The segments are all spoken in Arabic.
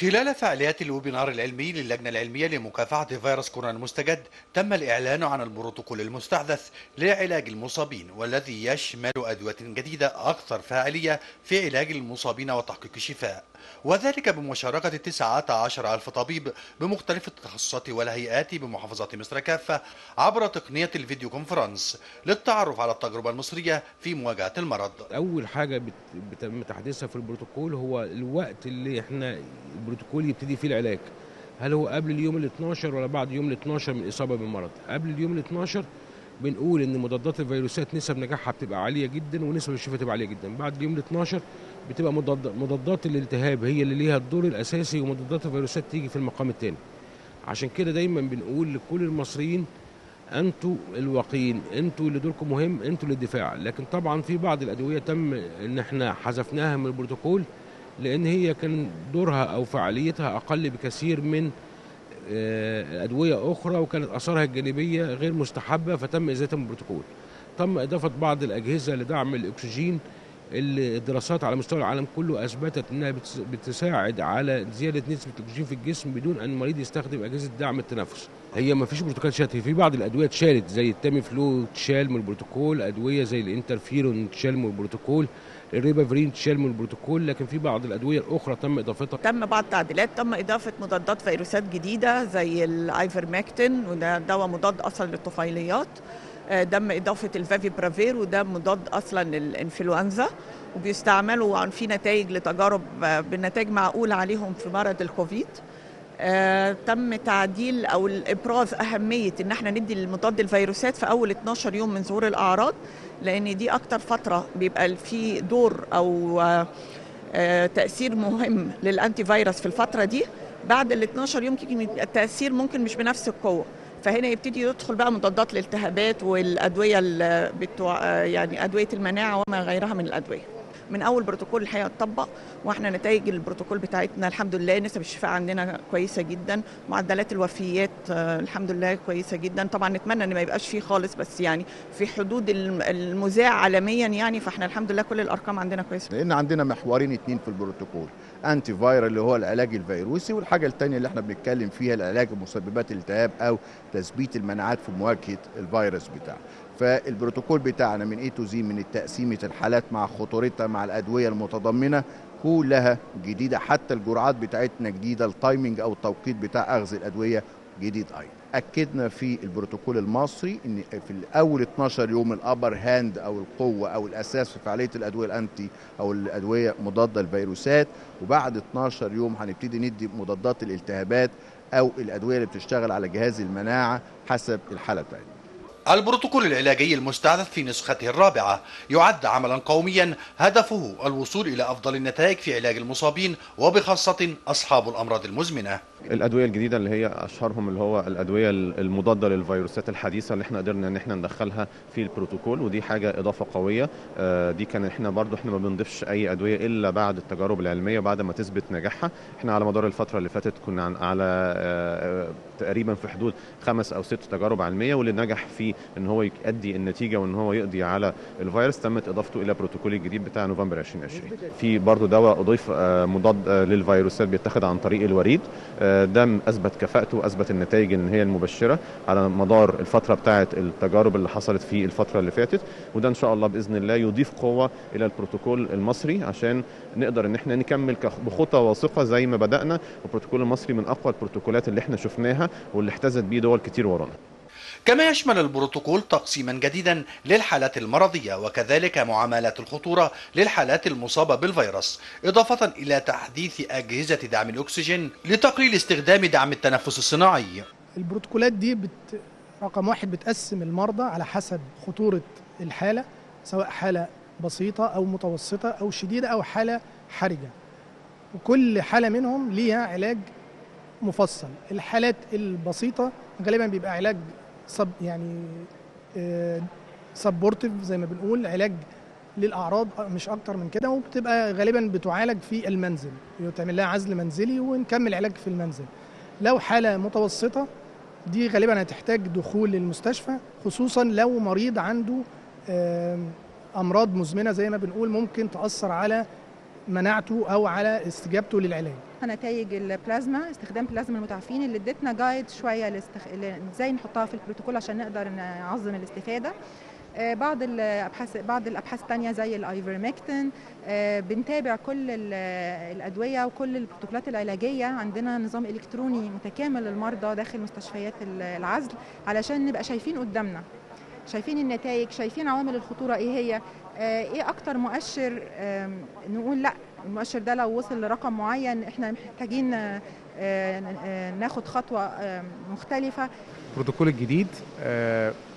خلال فعاليات الويبينار العلمي للجنة العلمية لمكافحة فيروس كورونا المستجد تم الإعلان عن البروتوكول المستحدث لعلاج المصابين والذي يشمل أدوية جديدة أكثر فاعلية في علاج المصابين وتحقيق الشفاء وذلك بمشاركة 19 ألف طبيب بمختلف التخصصات والهيئات بمحافظة مصر كافة عبر تقنية الفيديو كونفرنس للتعرف على التجربة المصرية في مواجهة المرض أول حاجة بتم تحديثها في البروتوكول هو الوقت اللي احنا البروتوكول يبتدي فيه العلاج هل هو قبل اليوم ال 12 ولا بعد يوم ال 12 من الاصابه بالمرض؟ قبل اليوم ال 12 بنقول ان مضادات الفيروسات نسب نجاحها بتبقى عاليه جدا ونسب الشفاء تبقى عاليه جدا، بعد اليوم ال 12 بتبقى مضاد مضادات الالتهاب هي اللي ليها الدور الاساسي ومضادات الفيروسات تيجي في المقام الثاني عشان كده دايما بنقول لكل المصريين انتوا الواقيين انتوا اللي دوركم مهم انتوا للدفاع لكن طبعا في بعض الادويه تم ان احنا حذفناها من البروتوكول لان هي كان دورها او فعاليتها اقل بكثير من آه، ادويه اخرى وكانت اثارها الجانبيه غير مستحبه فتم ازالتها من البروتوكول تم اضافه بعض الاجهزه لدعم الاكسجين الدراسات على مستوى العالم كله اثبتت انها بتساعد على زياده نسبه الاكسجين في الجسم بدون ان المريض يستخدم اجهزه دعم التنفس. هي ما فيش بروتوكول شات في بعض الادويه اتشالت زي التامي فلو اتشال من البروتوكول ادويه زي الانترفيرون اتشال من البروتوكول الريبافرين تشال من البروتوكول لكن في بعض الادويه الاخرى تم اضافتها تم بعض التعديلات تم اضافه مضادات فيروسات جديده زي الايفرماكتين وده دواء مضاد اصلا للطفيليات آه، تم إضافة الفافي برافير وده مضاد أصلا للإنفلونزا وبيستعملوا في نتائج لتجارب آه، بالنتائج معقولة عليهم في مرض الكوفيد آه، تم تعديل او ابراز اهميه ان احنا ندي المضاد الفيروسات في اول 12 يوم من ظهور الاعراض لان دي اكتر فتره بيبقى في دور او آه، آه، تاثير مهم للانتي فيروس في الفتره دي بعد ال 12 يوم التاثير ممكن مش بنفس القوه فهنا يبتدي يدخل بقى مضادات الالتهابات والادويه بتوع يعني ادويه المناعه وما غيرها من الادويه من اول بروتوكول الحقيقه اتطبق واحنا نتائج البروتوكول بتاعتنا الحمد لله نسب الشفاء عندنا كويسه جدا معدلات الوفيات آه، الحمد لله كويسه جدا طبعا نتمنى ان ما يبقاش فيه خالص بس يعني في حدود المذاع عالميا يعني فاحنا الحمد لله كل الارقام عندنا كويسه لان عندنا محورين اتنين في البروتوكول انتي فايرال اللي هو العلاج الفيروسي والحاجه الثانيه اللي احنا بنتكلم فيها العلاج مسببات الالتهاب او تثبيت المناعات في مواجهه الفيروس بتاعه فالبروتوكول بتاعنا من اي تو زي من تقسيمه الحالات مع خطورتها مع الادويه المتضمنه كلها جديده حتى الجرعات بتاعتنا جديده التايمنج او التوقيت بتاع اخذ الادويه جديد ايضا اكدنا في البروتوكول المصري ان في الاول 12 يوم الابر هاند او القوه او الاساس في فعاليه الادويه الانتي او الادويه مضاده للفيروسات وبعد 12 يوم هنبتدي ندي مضادات الالتهابات او الادويه اللي بتشتغل على جهاز المناعه حسب الحاله بتاعتنا البروتوكول العلاجي المستحدث في نسخته الرابعة يعد عملا قوميا هدفه الوصول إلى أفضل النتائج في علاج المصابين وبخاصة أصحاب الأمراض المزمنة الادويه الجديده اللي هي اشهرهم اللي هو الادويه المضاده للفيروسات الحديثه اللي احنا قدرنا ان احنا ندخلها في البروتوكول ودي حاجه اضافه قويه آه، دي كان احنا برضو احنا ما بنضيفش اي ادويه الا بعد التجارب العلميه بعد ما تثبت نجاحها احنا على مدار الفتره اللي فاتت كنا على آه، تقريبا في حدود خمس او ست تجارب علميه واللي نجح في ان هو يؤدي النتيجه وان هو يقضي على الفيروس تمت اضافته الى بروتوكول الجديد بتاع نوفمبر 2020 في برضو دواء اضيف آه، مضاد للفيروسات بيتاخد عن طريق الوريد ده اثبت كفاءته واثبت النتائج ان هي المبشره على مدار الفتره بتاعه التجارب اللي حصلت في الفتره اللي فاتت وده ان شاء الله باذن الله يضيف قوه الى البروتوكول المصري عشان نقدر ان احنا نكمل بخطى واثقه زي ما بدانا البروتوكول المصري من اقوى البروتوكولات اللي احنا شفناها واللي احتزت بيه دول كتير ورانا كما يشمل البروتوكول تقسيما جديدا للحالات المرضية وكذلك معاملات الخطورة للحالات المصابة بالفيروس إضافة إلى تحديث أجهزة دعم الأكسجين لتقليل استخدام دعم التنفس الصناعي البروتوكولات دي بت... رقم واحد بتقسم المرضى على حسب خطورة الحالة سواء حالة بسيطة أو متوسطة أو شديدة أو حالة حرجة وكل حالة منهم ليها علاج مفصل الحالات البسيطة غالبا بيبقى علاج سب يعني سبورتيف آه، زي ما بنقول علاج للاعراض آه، مش اكتر من كده وبتبقى غالبا بتعالج في المنزل يتعمل لها عزل منزلي ونكمل علاج في المنزل لو حاله متوسطه دي غالبا هتحتاج دخول للمستشفى خصوصا لو مريض عنده آه، امراض مزمنه زي ما بنقول ممكن تاثر على مناعته او على استجابته للعلاج حقق نتائج البلازما استخدام بلازما المتعافين اللي ادتنا جايد شويه لاستخ... ازاي نحطها في البروتوكول عشان نقدر نعظم الاستفاده آه، بعض الابحاث بعض الابحاث الثانيه زي الايفرميكتين آه، بنتابع كل الادويه وكل البروتوكولات العلاجيه عندنا نظام الكتروني متكامل للمرضى داخل مستشفيات العزل علشان نبقى شايفين قدامنا شايفين النتائج شايفين عوامل الخطوره ايه هي آه، ايه اكتر مؤشر نقول لا المؤشر ده لو وصل لرقم معين احنا محتاجين آه، آه، آه، ناخد خطوه مختلفه البروتوكول الجديد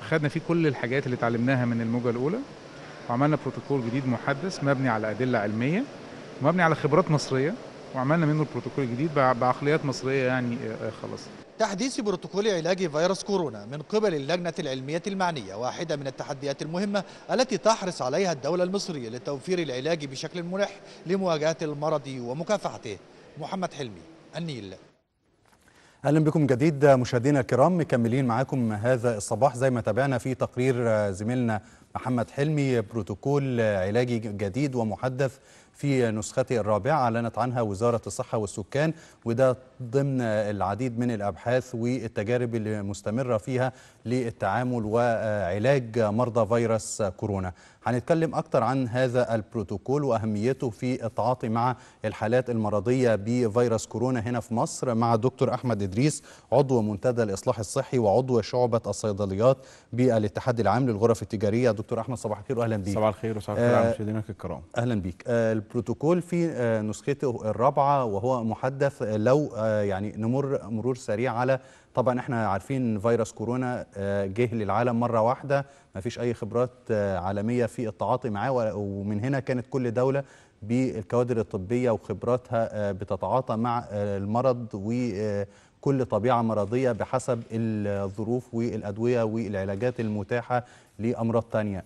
خدنا فيه كل الحاجات اللي اتعلمناها من الموجه الاولى وعملنا بروتوكول جديد محدث مبني على ادله علميه مبني على خبرات مصريه وعملنا منه البروتوكول الجديد بعقليات مصريه يعني آه، آه، خلاص تحديث بروتوكول علاج فيروس كورونا من قبل اللجنة العلمية المعنية واحدة من التحديات المهمة التي تحرص عليها الدولة المصرية لتوفير العلاج بشكل ملح لمواجهة المرض ومكافحته محمد حلمي النيل اهلا بكم جديد مشاهدينا الكرام مكملين معاكم هذا الصباح زي ما تابعنا في تقرير زميلنا محمد حلمي بروتوكول علاجي جديد ومحدث في نسخته الرابعة أعلنت عنها وزارة الصحة والسكان وده ضمن العديد من الأبحاث والتجارب اللي مستمرة فيها للتعامل وعلاج مرضى فيروس كورونا هنتكلم أكتر عن هذا البروتوكول وأهميته في التعاطي مع الحالات المرضية بفيروس كورونا هنا في مصر مع دكتور أحمد إدريس عضو منتدى الإصلاح الصحي وعضو شعبة الصيدليات بالاتحاد العام للغرف التجارية دكتور أحمد صباح الخير وأهلا بك صباح الخير وصباح الخير على آه، مشاهدينك الكرام أهلا آه البروتوكول في آه، نسخته الرابعه وهو محدث آه، لو آه، يعني نمر مرور سريع على طبعا احنا عارفين فيروس كورونا جه للعالم مره واحده ما فيش اي خبرات عالميه في التعاطي معاه ومن هنا كانت كل دوله بالكوادر الطبيه وخبراتها بتتعاطى مع المرض وكل طبيعه مرضيه بحسب الظروف والادويه والعلاجات المتاحه لامراض ثانيه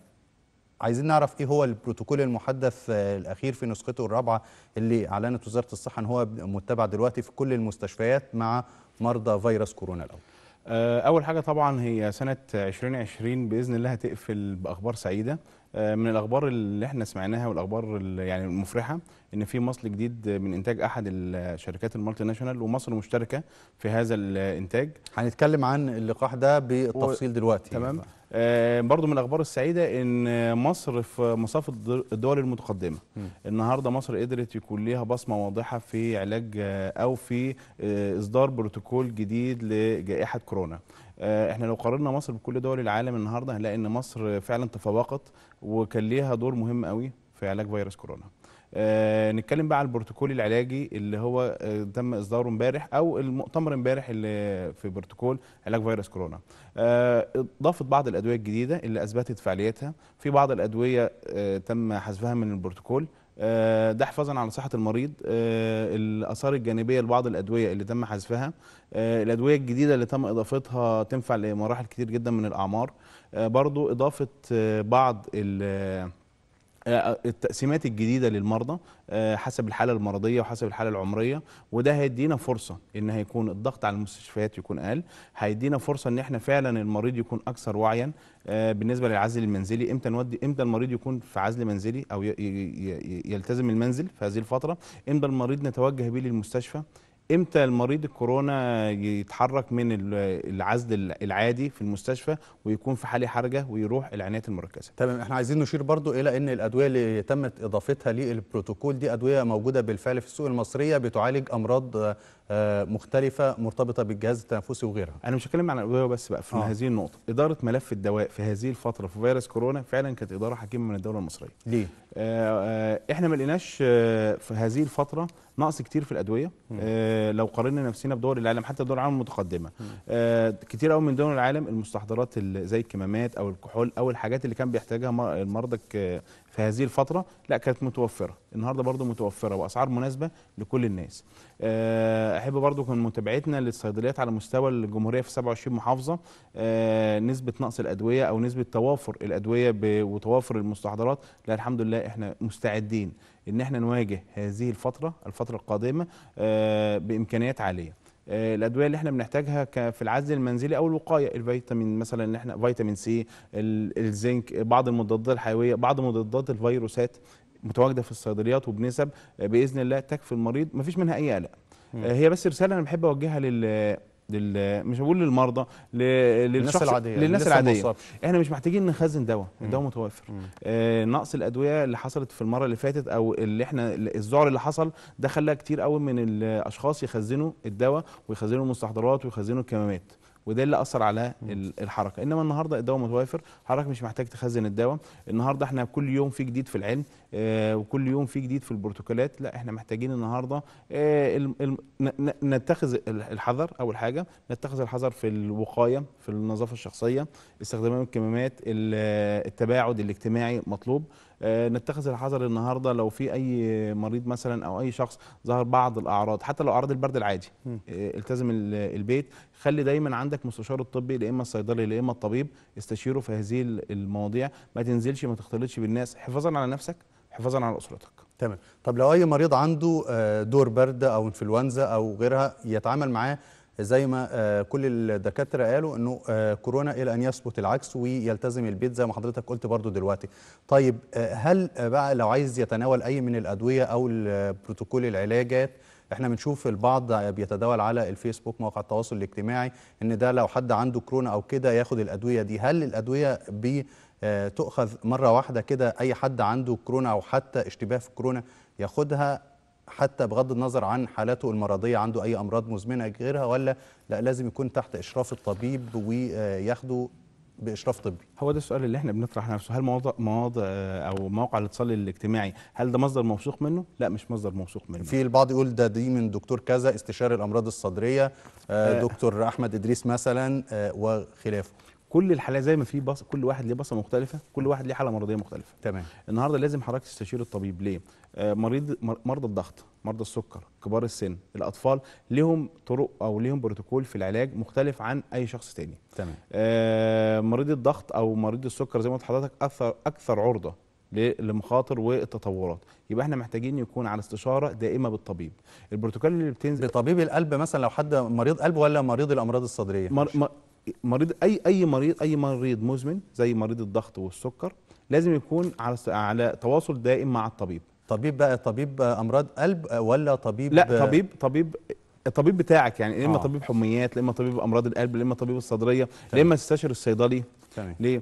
عايزين نعرف ايه هو البروتوكول المحدث آه، الاخير في نسخته الرابعه اللي اعلنت وزاره الصحه ان هو متبع دلوقتي في كل المستشفيات مع مرضى فيروس كورونا الاول آه، اول حاجه طبعا هي سنه 2020 باذن الله هتقفل باخبار سعيده آه، من الاخبار اللي احنا سمعناها والاخبار يعني المفرحه ان في مصل جديد من انتاج احد الشركات المالتي ناشونال ومصر مشتركه في هذا الانتاج هنتكلم عن اللقاح ده بالتفصيل دلوقتي تمام آه برضو من الاخبار السعيده ان مصر في مصاف الدول المتقدمه م. النهارده مصر قدرت يكون ليها بصمه واضحه في علاج آه، او في آه، اصدار بروتوكول جديد لجائحه كورونا آه، احنا لو قارنا مصر بكل دول العالم النهارده هنلاقي ان مصر فعلا تفوقت وكان ليها دور مهم قوي في علاج فيروس كورونا أه نتكلم بقى على البروتوكول العلاجي اللي هو أه تم اصداره امبارح او المؤتمر امبارح اللي في بروتوكول علاج فيروس كورونا أه بعض الادويه الجديده اللي اثبتت فعاليتها في بعض الادويه آه، تم حذفها من البروتوكول آه، ده حفاظا على صحه المريض آه، الاثار الجانبيه لبعض الادويه اللي تم حذفها آه، الادويه الجديده اللي تم اضافتها تنفع لمراحل كتير جدا من الاعمار برضو اضافه بعض آه، التقسيمات الجديده للمرضى آه، حسب الحاله المرضيه وحسب الحاله العمريه وده هيدينا فرصه ان هيكون الضغط على المستشفيات يكون اقل هيدينا فرصه ان احنا فعلا المريض يكون اكثر وعيا آه، بالنسبه للعزل المنزلي امتى نودي امتى المريض يكون في عزل منزلي او يلتزم المنزل في هذه الفتره امتى المريض نتوجه به للمستشفى امتى المريض الكورونا يتحرك من العزل العادي في المستشفى ويكون في حاله حرجه ويروح العنايه المركزه تمام احنا عايزين نشير برضو الى ان الادويه اللي تمت اضافتها للبروتوكول دي ادويه موجوده بالفعل في السوق المصريه بتعالج امراض آه، مختلفه مرتبطه بالجهاز التنفسي وغيرها انا مش هتكلم عن الادويه بس بقى في آه. هذه النقطه اداره ملف الدواء في هذه الفتره في فيروس كورونا فعلا كانت اداره حكيمه من الدوله المصريه ليه آه آه احنا ما لقيناش آه في هذه الفتره نقص كتير في الادويه آه لو قارنا نفسنا بدول العالم حتى دول العالم المتقدمه آه كتير قوي من دول العالم المستحضرات زي الكمامات او الكحول او الحاجات اللي كان بيحتاجها المرضى في هذه الفتره لا كانت متوفره النهارده برضو متوفره واسعار مناسبه لكل الناس آه، احب برضو كن متابعتنا للصيدليات على مستوى الجمهوريه في 27 محافظه آه، نسبه نقص الادويه او نسبه توافر الادويه وتوافر المستحضرات لا الحمد لله احنا مستعدين ان احنا نواجه هذه الفتره الفتره القادمه آه، بامكانيات عاليه آه، الادويه اللي احنا بنحتاجها في العزل المنزلي او الوقايه الفيتامين مثلا ان احنا فيتامين سي الزنك بعض المضادات الحيويه بعض مضادات الفيروسات متواجده في الصيدليات وبنسب آه، باذن الله تكفي المريض ما فيش منها اي قلق آه، هي بس رساله انا بحب اوجهها لل لل... مش هقول للمرضى ل... للناس العاديه للناس العاديه احنا مش محتاجين نخزن دواء الدواء متوفر آه نقص الادويه اللي حصلت في المره اللي فاتت او اللي احنا الذعر اللي حصل ده خلى كتير قوي من الاشخاص يخزنوا الدواء ويخزنوا المستحضرات ويخزنوا الكمامات وده اللي اثر على الحركه انما النهارده الدواء متوافر حضرتك مش محتاج تخزن الدواء النهارده احنا كل يوم في جديد في العلم آه، وكل يوم في جديد في البروتوكولات لا احنا محتاجين النهارده آه، نتخذ الحذر اول حاجه نتخذ الحذر في الوقايه في النظافه الشخصيه استخدام الكمامات التباعد الاجتماعي مطلوب آه، نتخذ الحذر النهارده لو في اي مريض مثلا او اي شخص ظهر بعض الاعراض حتى لو اعراض البرد العادي آه، التزم البيت خلي دايما عندك مستشار الطبي يا اما الصيدلي يا اما الطبيب استشيره في هذه المواضيع ما تنزلش ما تختلطش بالناس حفاظا على نفسك حفاظا على اسرتك تمام طب لو اي مريض عنده آه، دور برد او انفلونزا او غيرها يتعامل معاه زي ما آه، كل الدكاتره قالوا انه آه، كورونا الى ان يثبت العكس ويلتزم البيت زي ما حضرتك قلت برضو دلوقتي طيب آه، هل بقى لو عايز يتناول اي من الادويه او البروتوكول العلاجات احنا بنشوف البعض بيتداول على الفيسبوك مواقع التواصل الاجتماعي ان ده لو حد عنده كورونا او كده ياخد الادويه دي هل الادويه بتؤخذ مره واحده كده اي حد عنده كورونا او حتى اشتباه في كورونا ياخدها حتى بغض النظر عن حالته المرضية عنده أي أمراض مزمنة غيرها ولا لا لازم يكون تحت إشراف الطبيب وياخده باشراف طبي هو ده السؤال اللي احنا بنطرح نفسه هل مواضع مواضع او موقع الاتصال الاجتماعي هل ده مصدر موثوق منه لا مش مصدر موثوق منه في البعض يقول ده دي من دكتور كذا استشاري الامراض الصدريه آه، آه، دكتور احمد ادريس مثلا آه، وخلافه كل الحالات زي ما في بص كل واحد ليه بصمه مختلفه كل واحد ليه حاله مرضيه مختلفه تمام النهارده لازم حضرتك تستشير الطبيب ليه آه مريض مرضى الضغط مرضى السكر كبار السن الاطفال ليهم طرق او ليهم بروتوكول في العلاج مختلف عن اي شخص تاني تمام آه مريض الضغط او مريض السكر زي ما قلت حضرتك اكثر اكثر عرضه للمخاطر والتطورات يبقى احنا محتاجين يكون على استشاره دائمه بالطبيب البروتوكول اللي بتنزل بطبيب القلب مثلا لو حد مريض قلب ولا مريض الامراض الصدريه مر... مر... مريض اي اي مريض اي مريض مزمن زي مريض الضغط والسكر لازم يكون على على تواصل دائم مع الطبيب طبيب بقى طبيب امراض قلب ولا طبيب لا طبيب طبيب الطبيب بتاعك يعني اما آه. طبيب حميات اما طبيب امراض القلب اما طبيب الصدريه اما تستشير الصيدلي تمام. ليه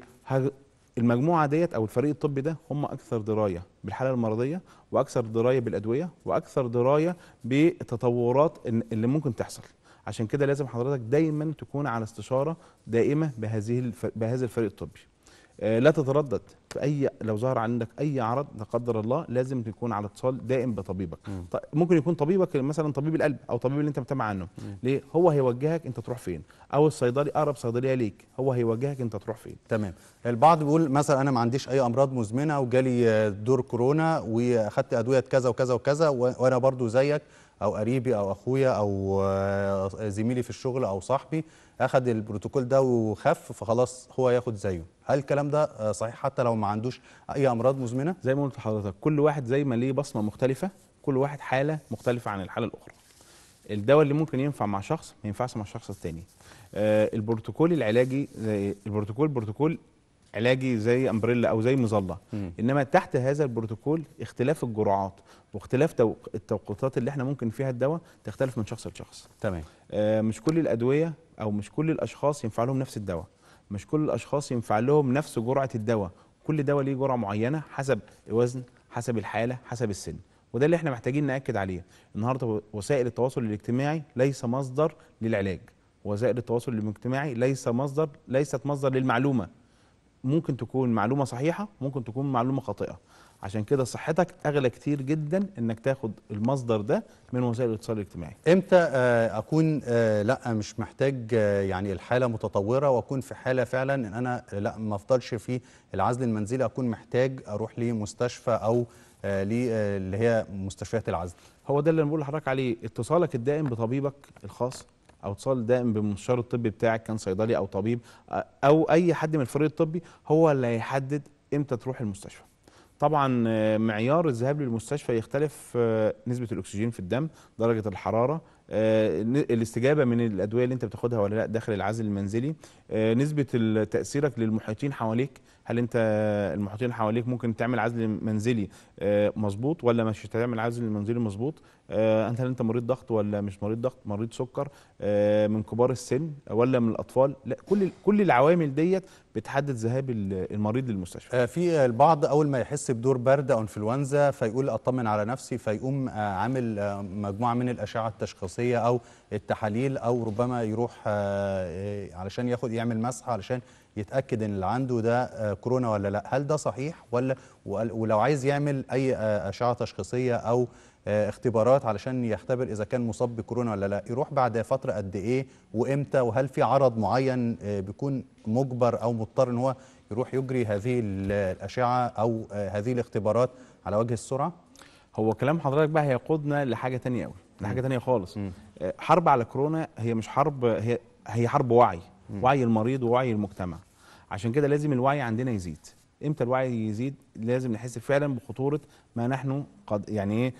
المجموعه ديت او الفريق الطبي ده هم اكثر درايه بالحاله المرضيه واكثر درايه بالادويه واكثر درايه بالتطورات اللي ممكن تحصل عشان كده لازم حضرتك دايما تكون على استشاره دائمه بهذه الف... بهذا الفريق الطبي آه، لا تتردد في اي لو ظهر عندك اي عرض لا قدر الله لازم تكون على اتصال دائم بطبيبك م. ممكن يكون طبيبك مثلا طبيب القلب او طبيب اللي انت متابع عنه م. ليه هو هيوجهك انت تروح فين او الصيدلي اقرب صيدليه ليك هو هيوجهك انت تروح فين تمام البعض بيقول مثلا انا ما عنديش اي امراض مزمنه وجالي دور كورونا واخدت ادويه كذا وكذا وكذا وانا برضو زيك او قريبي او اخويا او آه، زميلي في الشغل او صاحبي اخذ البروتوكول ده وخف فخلاص هو ياخد زيه هل الكلام ده آه، صحيح حتى لو ما عندوش اي امراض مزمنه زي ما قلت لحضرتك كل واحد زي ما ليه بصمه مختلفه كل واحد حاله مختلفه عن الحاله الاخرى الدواء اللي ممكن ينفع مع شخص ما ينفعش مع الشخص الثاني آه، البروتوكول العلاجي زي البروتوكول بروتوكول علاجي زي امبريلا او زي مظله انما تحت هذا البروتوكول اختلاف الجرعات واختلاف التوقيتات اللي احنا ممكن فيها الدواء تختلف من شخص لشخص تمام آه مش كل الادويه او مش كل الاشخاص ينفع لهم نفس الدواء مش كل الاشخاص ينفع لهم نفس جرعه الدواء كل دواء ليه جرعه معينه حسب الوزن حسب الحاله حسب السن وده اللي احنا محتاجين ناكد عليه النهارده وسائل التواصل الاجتماعي ليس مصدر للعلاج وسائل التواصل الاجتماعي ليس مصدر ليست مصدر للمعلومه ممكن تكون معلومه صحيحه ممكن تكون معلومه خاطئه عشان كده صحتك اغلى كتير جدا انك تاخد المصدر ده من وسائل الاتصال الاجتماعي امتى آه، اكون آه، لا مش محتاج آه، يعني الحاله متطوره واكون في حاله فعلا ان انا لا ما افضلش في العزل المنزلي اكون محتاج اروح لمستشفى او اللي هي مستشفيات العزل هو ده اللي انا بقول لحضرتك عليه اتصالك الدائم بطبيبك الخاص او اتصال دائم بمستشار الطبي بتاعك كان صيدلي او طبيب او اي حد من الفريق الطبي هو اللي هيحدد امتى تروح المستشفى طبعا آه، معيار الذهاب للمستشفى يختلف آه، نسبه الاكسجين في الدم درجه الحراره آه، الاستجابه من الادويه اللي انت بتاخدها ولا لا داخل العزل المنزلي آه، نسبه تاثيرك للمحيطين حواليك هل انت المحيطين حواليك ممكن تعمل عزل منزلي آه، مظبوط ولا مش هتعمل عزل منزلي مظبوط انت هل انت مريض ضغط ولا مش مريض ضغط مريض سكر من كبار السن ولا من الاطفال لا كل كل العوامل ديت بتحدد ذهاب المريض للمستشفى في البعض اول ما يحس بدور برد او انفلونزا فيقول اطمن على نفسي فيقوم عامل مجموعه من الاشعه التشخيصيه الجنسيه او التحاليل او ربما يروح آه، آه، علشان ياخد يعمل مسح علشان يتاكد ان اللي عنده ده آه، كورونا ولا لا هل ده صحيح ولا ولو عايز يعمل اي اشعه تشخيصيه او اختبارات علشان يختبر اذا كان مصاب بكورونا ولا لا يروح بعد فتره قد ايه وامتى وهل في عرض معين بيكون مجبر او مضطر ان هو يروح يجري هذه الاشعه او هذه الاختبارات على وجه السرعه هو كلام حضرتك بقى هيقودنا لحاجه تانية قوي ده حاجه ثانيه خالص آه، حرب على كورونا هي مش حرب هي هي حرب وعي وعي المريض ووعي المجتمع عشان كده لازم الوعي عندنا يزيد امتى الوعي يزيد لازم نحس فعلا بخطوره ما نحن قد يعني ايه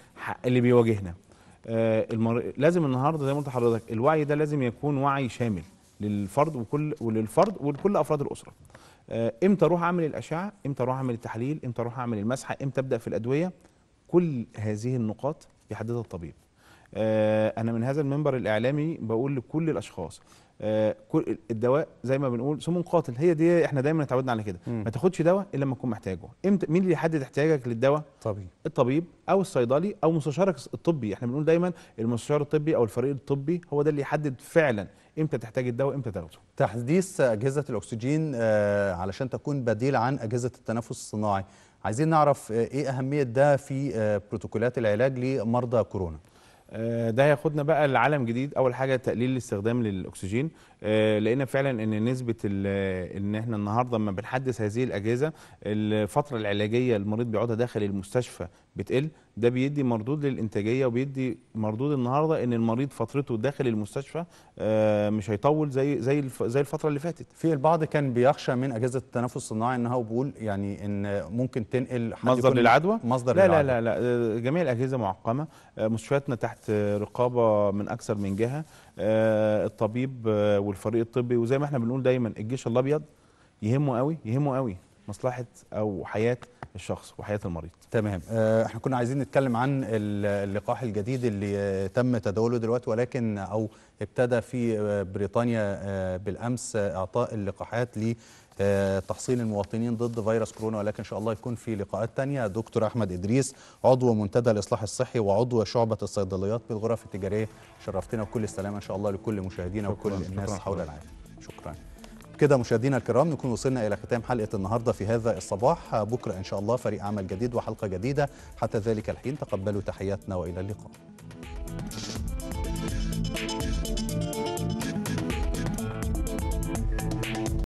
اللي بيواجهنا آه المر... لازم النهارده زي ما قلت لحضرتك الوعي ده لازم يكون وعي شامل للفرد وكل وللفرد ولكل افراد الاسره آه امتى اروح اعمل الاشعه امتى اروح اعمل التحليل امتى اروح اعمل المسحه امتى ابدا في الادويه كل هذه النقاط بيحددها الطبيب آه، انا من هذا المنبر الاعلامي بقول لكل الاشخاص آه، كل الدواء زي ما بنقول سم قاتل هي دي احنا دايما اتعودنا على كده ما تاخدش دواء الا لما تكون محتاجه امتى مين اللي يحدد احتياجك للدواء طبيب الطبيب او الصيدلي او مستشارك الطبي احنا بنقول دايما المستشار الطبي او الفريق الطبي هو ده اللي يحدد فعلا امتى تحتاج الدواء امتى تاخده تحديث اجهزه الاكسجين آه، علشان تكون بديل عن اجهزه التنفس الصناعي عايزين نعرف ايه اهميه ده في بروتوكولات العلاج لمرضى كورونا آه، ده هياخدنا بقى لعالم جديد اول حاجه تقليل الاستخدام للاكسجين آه، لقينا فعلا ان نسبه ان احنا النهارده لما بنحدث هذه الاجهزه الفتره العلاجيه المريض بيقعدها داخل المستشفى بتقل ده بيدي مردود للانتاجيه وبيدي مردود النهارده ان المريض فترته داخل المستشفى آه، مش هيطول زي زي زي الفتره اللي فاتت في البعض كان بيخشى من اجهزه التنفس الصناعي ان هو بيقول يعني ان ممكن تنقل حد مصدر للعدوى مصدر لا للعدوى. لا لا لا آه، جميع الاجهزه معقمه آه، مستشفياتنا تحت رقابه من اكثر من جهه الطبيب والفريق الطبي وزي ما احنا بنقول دايما الجيش الابيض يهمه قوي يهمه قوي مصلحه او حياه الشخص وحياه المريض تمام آه احنا كنا عايزين نتكلم عن اللقاح الجديد اللي تم تداوله دلوقتي ولكن او ابتدى في آه، بريطانيا آه، بالامس اعطاء اللقاحات لتحصين آه، المواطنين ضد فيروس كورونا ولكن ان شاء الله يكون في لقاءات تانية دكتور احمد ادريس عضو منتدى الاصلاح الصحي وعضو شعبه الصيدليات بالغرف التجاريه شرفتنا وكل السلامه ان شاء الله لكل مشاهدينا وكل الناس حول العالم شكرا بكده مشاهدينا الكرام نكون وصلنا الى ختام حلقه النهارده في هذا الصباح بكره ان شاء الله فريق عمل جديد وحلقه جديده حتى ذلك الحين تقبلوا تحياتنا والى اللقاء